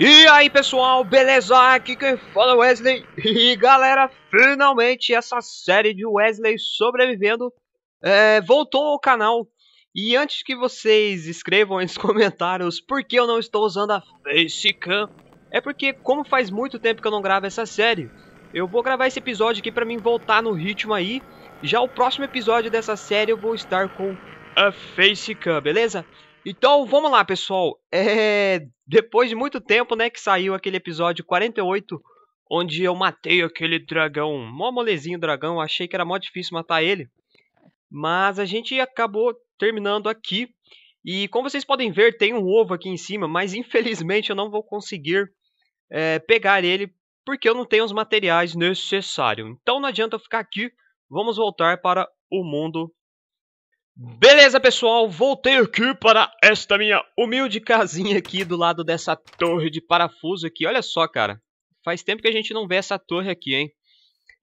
E aí pessoal, beleza? Aqui quem fala é Wesley. E galera, finalmente essa série de Wesley sobrevivendo é, voltou ao canal. E antes que vocês escrevam nos comentários por que eu não estou usando a Facecam, é porque como faz muito tempo que eu não gravo essa série, eu vou gravar esse episódio aqui para mim voltar no ritmo aí. Já o próximo episódio dessa série eu vou estar com a Facecam, beleza? Então vamos lá, pessoal. É... Depois de muito tempo, né, que saiu aquele episódio 48, onde eu matei aquele dragão. Mó molezinho dragão, achei que era mó difícil matar ele. Mas a gente acabou terminando aqui. E como vocês podem ver, tem um ovo aqui em cima, mas infelizmente eu não vou conseguir é, pegar ele porque eu não tenho os materiais necessários. Então não adianta eu ficar aqui, vamos voltar para o mundo Beleza, pessoal? Voltei aqui para esta minha humilde casinha aqui do lado dessa torre de parafuso aqui. Olha só, cara. Faz tempo que a gente não vê essa torre aqui, hein?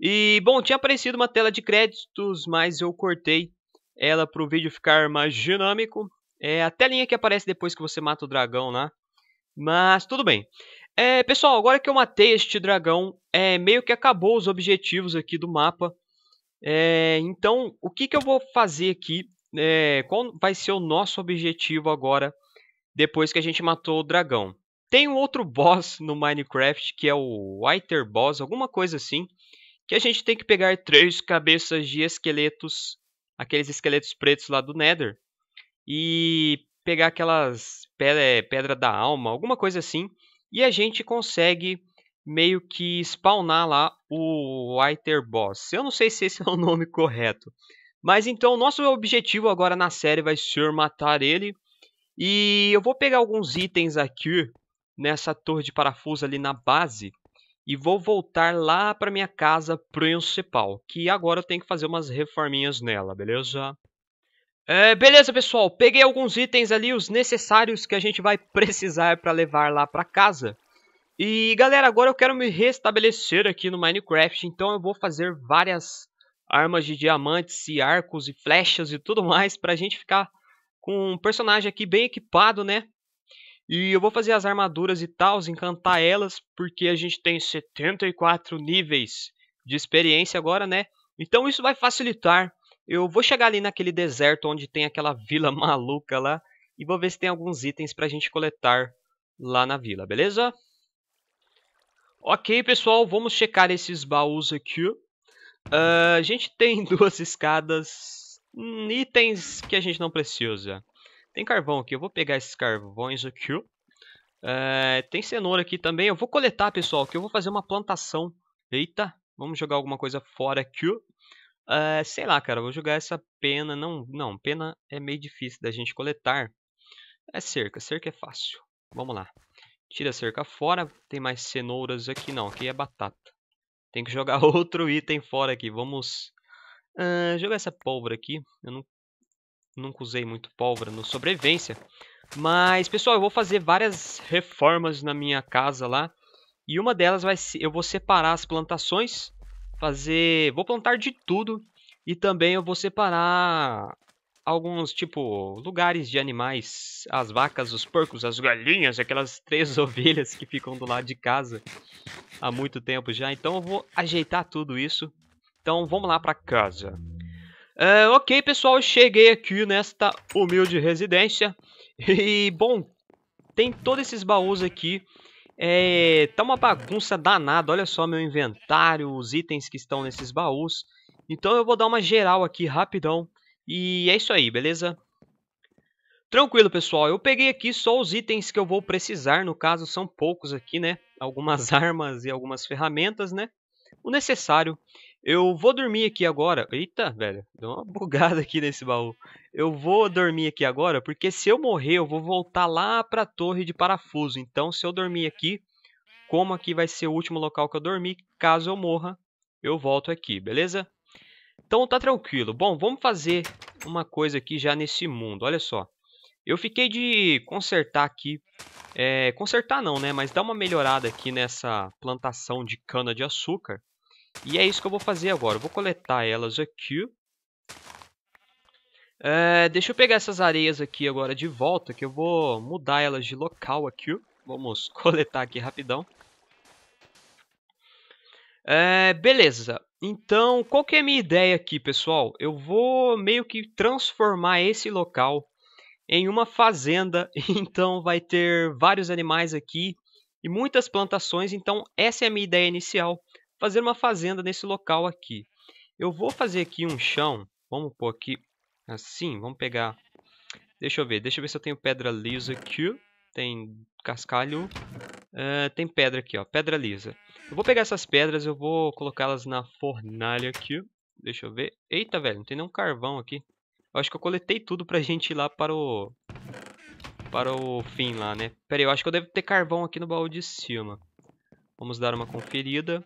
E, bom, tinha aparecido uma tela de créditos, mas eu cortei ela para o vídeo ficar mais dinâmico. É a telinha que aparece depois que você mata o dragão lá. Né? Mas tudo bem. É, pessoal, agora que eu matei este dragão, é, meio que acabou os objetivos aqui do mapa. É, então, o que, que eu vou fazer aqui é, qual vai ser o nosso objetivo agora, depois que a gente matou o dragão. Tem um outro boss no Minecraft, que é o Whiter Boss, alguma coisa assim, que a gente tem que pegar três cabeças de esqueletos, aqueles esqueletos pretos lá do Nether, e pegar aquelas pedra, pedra da alma, alguma coisa assim, e a gente consegue meio que spawnar lá o Whiter Boss. Eu não sei se esse é o nome correto, mas então, nosso objetivo agora na série vai ser matar ele. E eu vou pegar alguns itens aqui nessa torre de parafuso ali na base e vou voltar lá para minha casa principal, que agora eu tenho que fazer umas reforminhas nela, beleza? É, beleza, pessoal, peguei alguns itens ali, os necessários que a gente vai precisar para levar lá para casa. E galera, agora eu quero me restabelecer aqui no Minecraft, então eu vou fazer várias armas de diamantes e arcos e flechas e tudo mais para a gente ficar com um personagem aqui bem equipado, né? E eu vou fazer as armaduras e tal, encantar elas, porque a gente tem 74 níveis de experiência agora, né? Então isso vai facilitar. Eu vou chegar ali naquele deserto onde tem aquela vila maluca lá e vou ver se tem alguns itens pra gente coletar lá na vila, beleza? Ok, pessoal, vamos checar esses baús aqui. Uh, a gente tem duas escadas, hum, itens que a gente não precisa. Tem carvão aqui, eu vou pegar esses carvões aqui. Uh, tem cenoura aqui também, eu vou coletar, pessoal, que eu vou fazer uma plantação. Eita, vamos jogar alguma coisa fora aqui. Uh, sei lá, cara, vou jogar essa pena. Não, não, pena é meio difícil da gente coletar. É cerca, cerca é fácil. Vamos lá. Tira a cerca fora. Tem mais cenouras aqui, não. Aqui é batata. Tem que jogar outro item fora aqui. Vamos uh, jogar essa pólvora aqui. Eu não, nunca usei muito pólvora no sobrevivência. Mas, pessoal, eu vou fazer várias reformas na minha casa lá. E uma delas vai ser... Eu vou separar as plantações. Fazer... Vou plantar de tudo. E também eu vou separar alguns, tipo, lugares de animais, as vacas, os porcos, as galinhas, aquelas três ovelhas que ficam do lado de casa há muito tempo já. Então eu vou ajeitar tudo isso. Então vamos lá para casa. Uh, ok, pessoal, cheguei aqui nesta humilde residência. E, bom, tem todos esses baús aqui. É, tá uma bagunça danada, olha só meu inventário, os itens que estão nesses baús. Então eu vou dar uma geral aqui rapidão e é isso aí, beleza? Tranquilo, pessoal. Eu peguei aqui só os itens que eu vou precisar. No caso, são poucos aqui, né? Algumas tá. armas e algumas ferramentas, né? O necessário. Eu vou dormir aqui agora. Eita, velho. Deu uma bugada aqui nesse baú. Eu vou dormir aqui agora, porque se eu morrer, eu vou voltar lá para a torre de parafuso. Então, se eu dormir aqui, como aqui vai ser o último local que eu dormi, caso eu morra, eu volto aqui, beleza? Então tá tranquilo. Bom, vamos fazer uma coisa aqui já nesse mundo. Olha só. Eu fiquei de consertar aqui. É, consertar não, né? Mas dar uma melhorada aqui nessa plantação de cana-de-açúcar. E é isso que eu vou fazer agora. Eu vou coletar elas aqui. É, deixa eu pegar essas areias aqui agora de volta, que eu vou mudar elas de local aqui. Vamos coletar aqui rapidão. É, beleza. Então, qual que é a minha ideia aqui, pessoal? Eu vou meio que transformar esse local em uma fazenda. Então, vai ter vários animais aqui e muitas plantações. Então, essa é a minha ideia inicial, fazer uma fazenda nesse local aqui. Eu vou fazer aqui um chão. Vamos pôr aqui assim, vamos pegar... Deixa eu ver, deixa eu ver se eu tenho pedra lisa aqui. Tem cascalho. Uh, tem pedra aqui, ó. Pedra lisa. Eu vou pegar essas pedras, eu vou colocá-las na fornalha aqui. Deixa eu ver. Eita, velho, não tem nenhum carvão aqui. Eu acho que eu coletei tudo pra gente ir lá para o... Para o fim lá, né? Pera aí, eu acho que eu devo ter carvão aqui no baú de cima. Vamos dar uma conferida.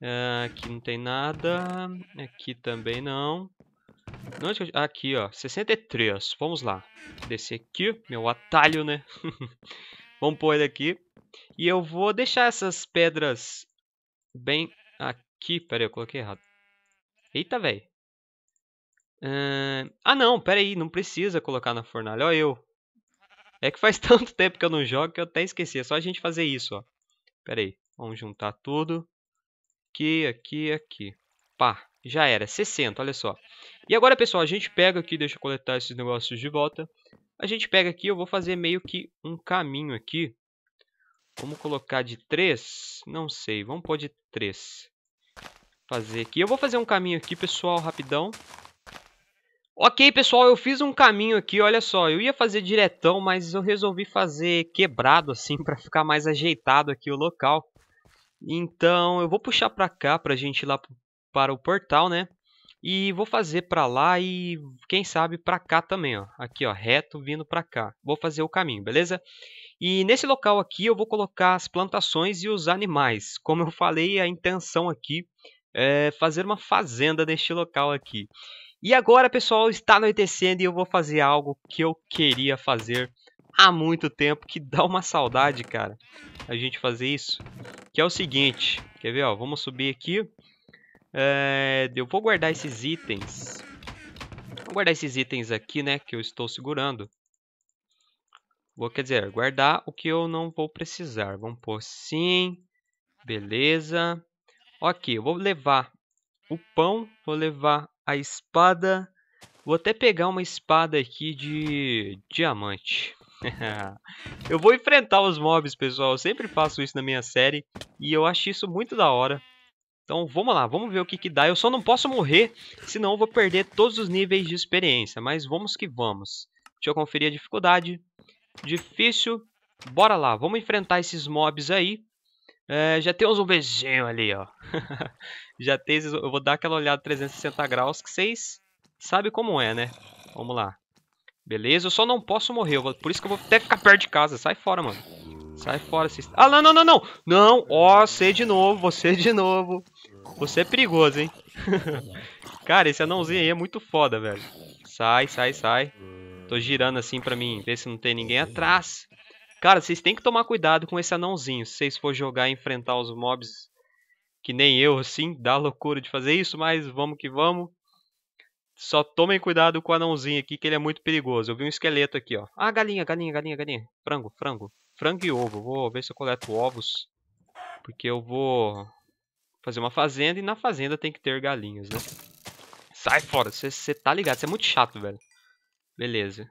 Uh, aqui não tem nada. Aqui também não. Aqui, ó. 63. Vamos lá. Descer aqui. Meu atalho, né? Vamos pôr ele aqui. E eu vou deixar essas pedras bem aqui. peraí eu coloquei errado. Eita, velho. Uh... Ah, não, peraí Não precisa colocar na fornalha. Ó eu. É que faz tanto tempo que eu não jogo que eu até esqueci. É só a gente fazer isso, ó. peraí Vamos juntar tudo. Aqui, aqui, aqui. Pá. Já era. 60, olha só. E agora, pessoal, a gente pega aqui. Deixa eu coletar esses negócios de volta. A gente pega aqui. Eu vou fazer meio que um caminho aqui. Vamos colocar de 3? Não sei, vamos pôr de 3. Fazer aqui. Eu vou fazer um caminho aqui, pessoal, rapidão. Ok, pessoal, eu fiz um caminho aqui, olha só. Eu ia fazer diretão, mas eu resolvi fazer quebrado, assim, para ficar mais ajeitado aqui o local. Então, eu vou puxar para cá pra gente ir lá para o portal, né? E vou fazer para lá e quem sabe para cá também, ó. Aqui, ó, reto vindo para cá. Vou fazer o caminho, beleza? E nesse local aqui eu vou colocar as plantações e os animais. Como eu falei, a intenção aqui é fazer uma fazenda neste local aqui. E agora, pessoal, está anoitecendo e eu vou fazer algo que eu queria fazer há muito tempo, que dá uma saudade, cara, a gente fazer isso. Que é o seguinte, quer ver, ó, vamos subir aqui. É, eu vou guardar esses itens. Vou guardar esses itens aqui, né, que eu estou segurando. Vou, quer dizer, guardar o que eu não vou precisar. Vamos pôr sim. Beleza. Ok, eu vou levar o pão. Vou levar a espada. Vou até pegar uma espada aqui de diamante. eu vou enfrentar os mobs, pessoal. Eu sempre faço isso na minha série. E eu acho isso muito da hora. Então vamos lá, vamos ver o que, que dá. Eu só não posso morrer, senão eu vou perder todos os níveis de experiência. Mas vamos que vamos. Deixa eu conferir a dificuldade. Difícil. Bora lá, vamos enfrentar esses mobs aí. É, já tem um beijinho ali, ó. já tem esses... Eu vou dar aquela olhada 360 graus que vocês sabem como é, né? Vamos lá. Beleza, eu só não posso morrer. Vou... Por isso que eu vou até ficar perto de casa. Sai fora, mano. Sai fora. Vocês... Ah, não, não, não, não. Não, ó, oh, você de novo, você de novo. Você é perigoso, hein? Cara, esse anãozinho aí é muito foda, velho. Sai, sai, sai. Tô girando assim pra mim, ver se não tem ninguém atrás. Cara, vocês têm que tomar cuidado com esse anãozinho. Se vocês for jogar e enfrentar os mobs que nem eu, assim, dá loucura de fazer isso, mas vamos que vamos. Só tomem cuidado com o anãozinho aqui, que ele é muito perigoso. Eu vi um esqueleto aqui, ó. Ah, galinha, galinha, galinha, galinha. Frango, frango. Frango e ovo. Vou ver se eu coleto ovos. Porque eu vou fazer uma fazenda e na fazenda tem que ter galinhas, né? Sai fora, você tá ligado, você é muito chato, velho. Beleza.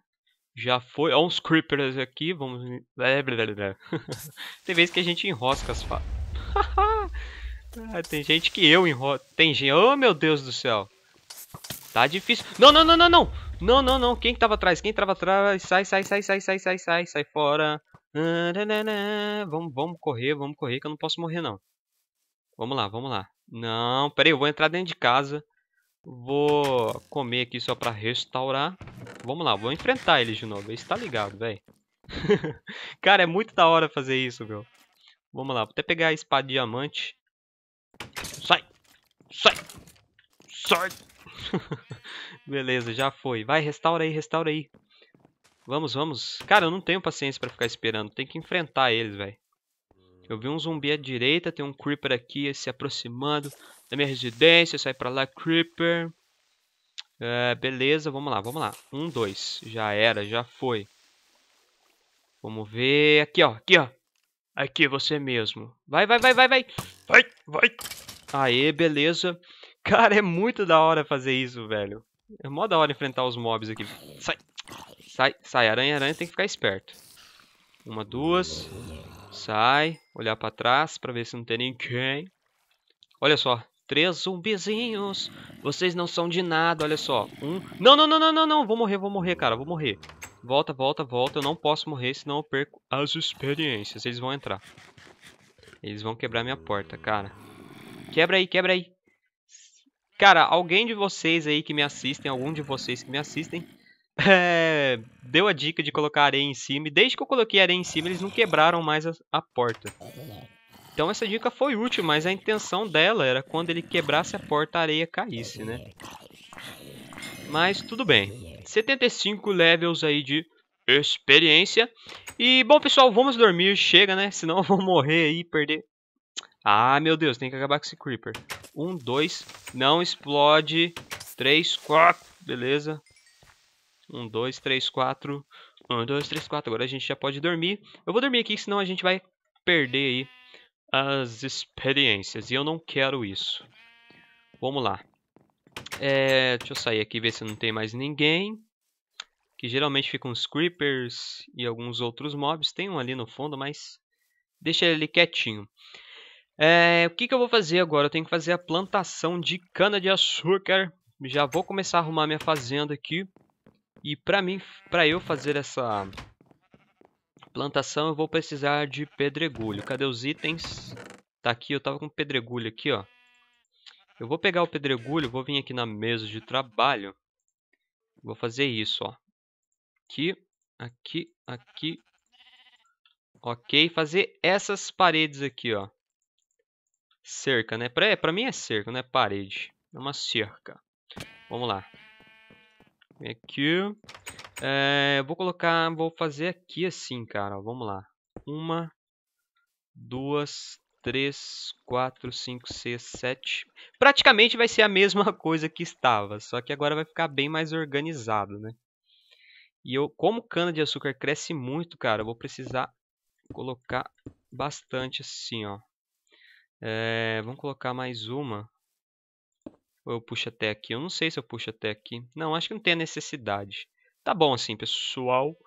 Já foi. Ó, uns creepers aqui. Vamos. Tem vezes que a gente enrosca as fadas. ah, tem gente que eu enrosco. Tem gente. Oh, meu Deus do céu. Tá difícil. Não, não, não, não, não. Não, não, não. Quem que tava atrás? Quem tava atrás? Sai, sai, sai, sai, sai, sai, sai, sai fora. Vamos, vamos correr, vamos correr, que eu não posso morrer, não. Vamos lá, vamos lá. Não, peraí, eu vou entrar dentro de casa. Vou comer aqui só pra restaurar. Vamos lá, vou enfrentar eles de novo. Esse tá ligado, velho. Cara, é muito da hora fazer isso, meu. Vamos lá, vou até pegar a espada diamante. Sai! Sai! Sai! Beleza, já foi. Vai, restaura aí, restaura aí. Vamos, vamos. Cara, eu não tenho paciência pra ficar esperando. Tem que enfrentar eles, velho. Eu vi um zumbi à direita, tem um creeper aqui se aproximando da minha residência, sai pra lá, Creeper. É, beleza, vamos lá, vamos lá. Um, dois. Já era, já foi. Vamos ver. Aqui, ó. Aqui, ó. Aqui, você mesmo. Vai, vai, vai, vai, vai. Vai, vai. Aê, beleza. Cara, é muito da hora fazer isso, velho. É mó da hora enfrentar os mobs aqui. Sai. Sai, sai. Aranha, aranha tem que ficar esperto. Uma, duas. Sai. Olhar pra trás pra ver se não tem ninguém. Olha só três zumbizinhos. Vocês não são de nada, olha só. Um. Não, não, não, não, não, não. Vou morrer, vou morrer, cara. Vou morrer. Volta, volta, volta. Eu não posso morrer, senão eu perco as experiências. Eles vão entrar. Eles vão quebrar minha porta, cara. Quebra aí, quebra aí. Cara, alguém de vocês aí que me assistem, algum de vocês que me assistem, é, deu a dica de colocar areia em cima. E desde que eu coloquei areia em cima, eles não quebraram mais a, a porta. Então essa dica foi útil, mas a intenção dela era quando ele quebrasse a porta a areia caísse, né? Mas tudo bem. 75 levels aí de experiência. E bom pessoal, vamos dormir, chega né? Senão eu vou morrer aí e perder. Ah meu Deus, tem que acabar com esse creeper. Um, dois, não explode. Três, quatro, beleza. Um, dois, três, quatro. Um, dois, três, quatro. Agora a gente já pode dormir. Eu vou dormir aqui, senão a gente vai perder aí as experiências. E eu não quero isso. Vamos lá. É, deixa eu sair aqui e ver se não tem mais ninguém. Que geralmente ficam os creepers e alguns outros mobs. Tem um ali no fundo, mas deixa ele quietinho. É, o que, que eu vou fazer agora? Eu tenho que fazer a plantação de cana-de-açúcar. Já vou começar a arrumar minha fazenda aqui. E pra, mim, pra eu fazer essa Plantação eu vou precisar de pedregulho. Cadê os itens? Tá aqui, eu tava com pedregulho aqui, ó. Eu vou pegar o pedregulho, vou vir aqui na mesa de trabalho. Vou fazer isso, ó. Aqui, aqui, aqui. Ok, fazer essas paredes aqui, ó. Cerca, né? Pra, é, pra mim é cerca, não é parede. É uma cerca. Vamos lá. Vem aqui. É, eu vou colocar, vou fazer aqui assim, cara. vamos lá. Uma, duas, três, quatro, cinco, seis, sete. Praticamente vai ser a mesma coisa que estava, só que agora vai ficar bem mais organizado, né? E eu, como cana de açúcar cresce muito, cara, eu vou precisar colocar bastante assim, ó. É, vamos colocar mais uma. Ou eu puxo até aqui? Eu não sei se eu puxo até aqui. Não, acho que não tem necessidade. Tá bom assim, pessoal.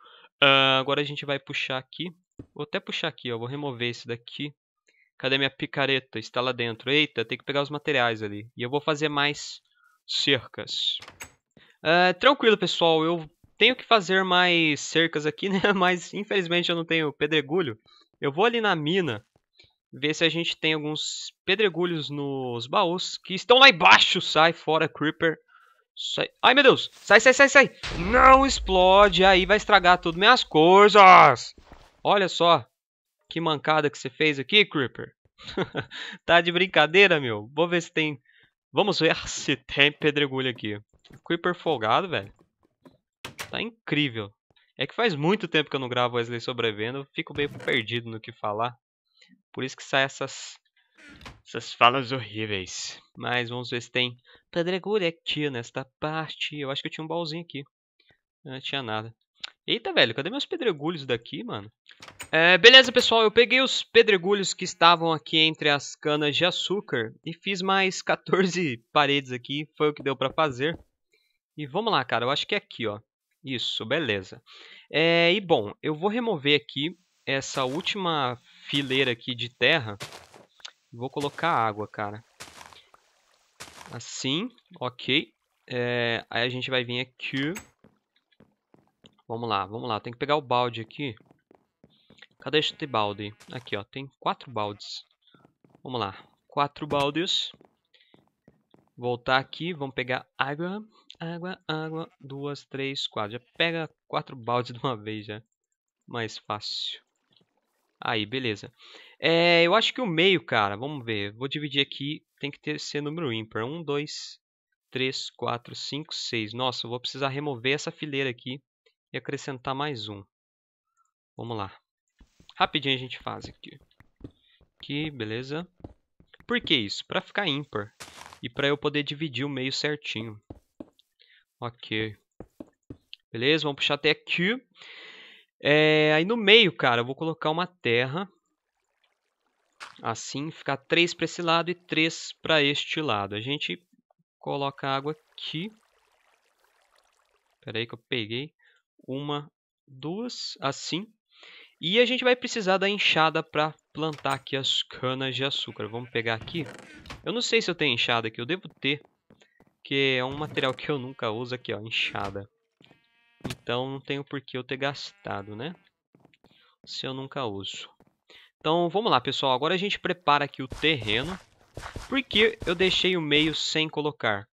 Uh, agora a gente vai puxar aqui. Vou até puxar aqui, ó. Vou remover esse daqui. Cadê minha picareta? Está lá dentro. Eita, tem que pegar os materiais ali. E eu vou fazer mais cercas. Uh, tranquilo, pessoal. Eu tenho que fazer mais cercas aqui, né? Mas, infelizmente, eu não tenho pedregulho. Eu vou ali na mina ver se a gente tem alguns pedregulhos nos baús que estão lá embaixo. Sai fora, Creeper. Sai. Ai, meu Deus. Sai, sai, sai, sai. Não explode. Aí vai estragar tudo minhas coisas. Olha só. Que mancada que você fez aqui, Creeper. tá de brincadeira, meu. Vou ver se tem... Vamos ver ah, se tem pedregulho aqui. Creeper folgado, velho. Tá incrível. É que faz muito tempo que eu não gravo Wesley sobrevivendo. Eu fico meio perdido no que falar. Por isso que saem essas... Essas falas horríveis. Mas vamos ver se tem Pedregulho tá é nesta parte. Eu acho que eu tinha um baúzinho aqui. Não tinha nada. Eita, velho, cadê meus pedregulhos daqui, mano? É, beleza, pessoal, eu peguei os pedregulhos que estavam aqui entre as canas de açúcar e fiz mais 14 paredes aqui, foi o que deu pra fazer. E vamos lá, cara, eu acho que é aqui, ó. Isso, beleza. É, e bom, eu vou remover aqui essa última fileira aqui de terra. Vou colocar água, cara. Assim, ok. É, aí a gente vai vir aqui. Vamos lá, vamos lá. Tem que pegar o balde aqui. Cadê este balde? Aqui, ó. Tem quatro baldes. Vamos lá. Quatro baldes. Voltar aqui. Vamos pegar água. Água, água. Duas, três, quatro. Já pega quatro baldes de uma vez, já. Mais fácil. Aí, beleza. É, eu acho que o meio, cara, vamos ver. Vou dividir aqui, tem que ter, ser número ímpar. 1, 2, 3, 4, 5, 6. Nossa, eu vou precisar remover essa fileira aqui e acrescentar mais um. Vamos lá. Rapidinho a gente faz aqui. Aqui, beleza. Por que isso? Para ficar ímpar. E para eu poder dividir o meio certinho. Ok. Beleza, vamos puxar até aqui. É, aí no meio, cara, eu vou colocar uma terra. Assim, ficar três para esse lado e três para este lado. A gente coloca água aqui. Espera aí que eu peguei. Uma, duas, assim. E a gente vai precisar da enxada para plantar aqui as canas de açúcar. Vamos pegar aqui. Eu não sei se eu tenho enxada aqui, eu devo ter. Que é um material que eu nunca uso aqui, ó, enxada. Então não tenho por que eu ter gastado, né? Se eu nunca uso. Então vamos lá, pessoal. Agora a gente prepara aqui o terreno. Por que eu deixei o meio sem colocar?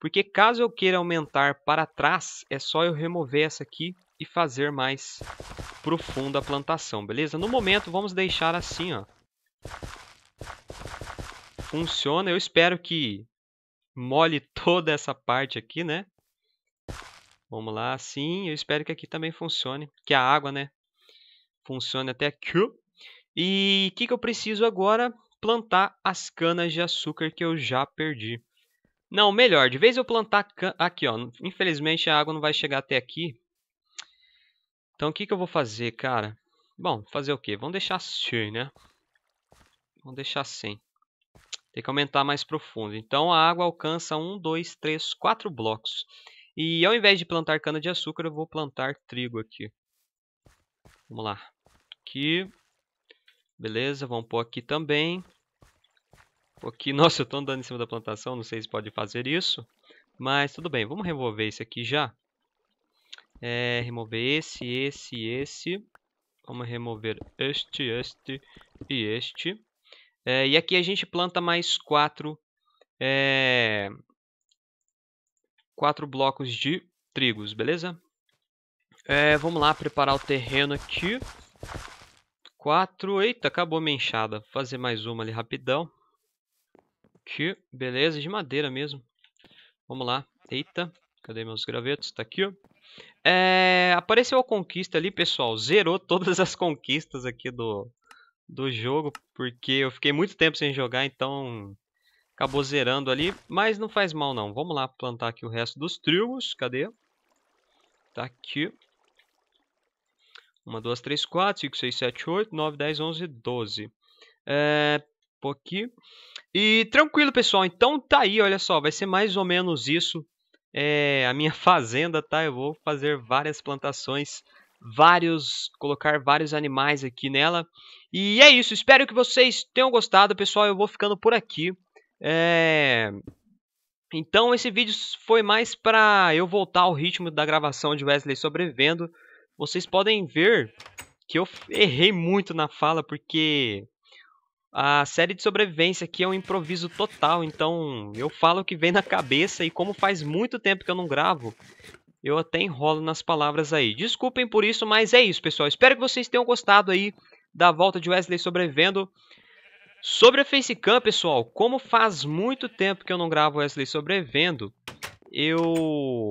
Porque caso eu queira aumentar para trás, é só eu remover essa aqui e fazer mais profunda a plantação, beleza? No momento vamos deixar assim, ó. Funciona, eu espero que mole toda essa parte aqui, né? Vamos lá, sim. Eu espero que aqui também funcione. Que a água, né? Funcione até aqui. E o que, que eu preciso agora? Plantar as canas de açúcar que eu já perdi. Não, melhor, de vez eu plantar aqui, ó. Infelizmente a água não vai chegar até aqui. Então o que, que eu vou fazer, cara? Bom, fazer o quê? Vamos deixar assim, né? Vamos deixar assim. Tem que aumentar mais profundo. Então a água alcança um, dois, três, quatro blocos. E ao invés de plantar cana-de-açúcar, eu vou plantar trigo aqui. Vamos lá. Aqui. Beleza, vamos pôr aqui também. aqui. Nossa, eu estou andando em cima da plantação, não sei se pode fazer isso. Mas tudo bem, vamos remover esse aqui já. É, remover esse, esse, esse. Vamos remover este, este e este. É, e aqui a gente planta mais quatro é, quatro blocos de trigos, beleza? É, vamos lá preparar o terreno aqui. Quatro. Eita, acabou minha enxada. Vou fazer mais uma ali rapidão. Aqui, beleza, de madeira mesmo. Vamos lá. Eita, cadê meus gravetos? Tá aqui, ó. É, apareceu a conquista ali, pessoal. Zerou todas as conquistas aqui do, do jogo, porque eu fiquei muito tempo sem jogar, então Acabou zerando ali, mas não faz mal não. Vamos lá plantar aqui o resto dos trilhos. Cadê? Tá aqui. 1, 2, 3, 4, 5, 6, 7, 8, 9, 10, 11, 12. É, por aqui. E tranquilo, pessoal. Então tá aí, olha só. Vai ser mais ou menos isso. É, a minha fazenda, tá? Eu vou fazer várias plantações, vários, colocar vários animais aqui nela. E é isso. Espero que vocês tenham gostado, pessoal. Eu vou ficando por aqui. É... Então esse vídeo foi mais para eu voltar ao ritmo da gravação de Wesley sobrevivendo. Vocês podem ver que eu errei muito na fala porque a série de sobrevivência aqui é um improviso total, então eu falo o que vem na cabeça e como faz muito tempo que eu não gravo, eu até enrolo nas palavras aí. Desculpem por isso, mas é isso, pessoal. Espero que vocês tenham gostado aí da volta de Wesley sobrevivendo. Sobre a Facecam, pessoal, como faz muito tempo que eu não gravo Wesley sobrevendo, eu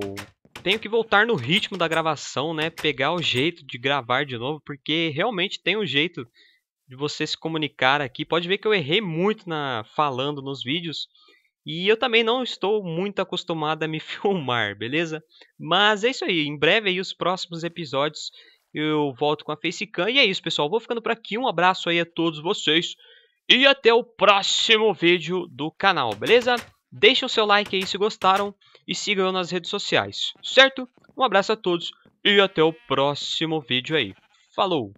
tenho que voltar no ritmo da gravação, né? Pegar o jeito de gravar de novo, porque realmente tem um jeito de você se comunicar aqui. Pode ver que eu errei muito na falando nos vídeos. E eu também não estou muito acostumado a me filmar, beleza? Mas é isso aí, em breve aí os próximos episódios eu volto com a Facecam. E é isso, pessoal, vou ficando por aqui. Um abraço aí a todos vocês. E até o próximo vídeo do canal, beleza? Deixe o seu like aí se gostaram e sigam eu nas redes sociais, certo? Um abraço a todos e até o próximo vídeo aí. Falou!